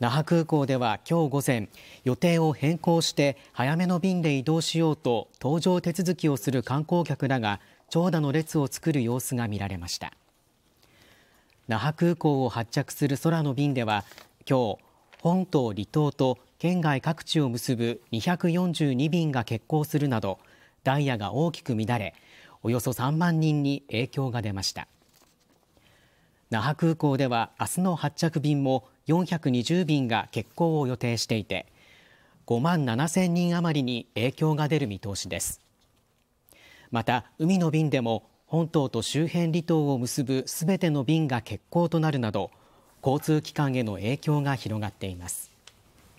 那覇空港では今日午前予定を変更して早めの便で移動しようと搭乗手続きをする観光客らが長蛇の列を作る様子が見られました那覇空港を発着する空の便では今日本島離島と県外各地を結ぶ242便が欠航するなどダイヤが大きく乱れおよそ3万人に影響が出ました那覇空港では明日の発着便も420便が欠航を予定していて5万7000人余りに影響が出る見通しですまた海の便でも本島と周辺離島を結ぶすべての便が欠航となるなど交通機関への影響が広がっています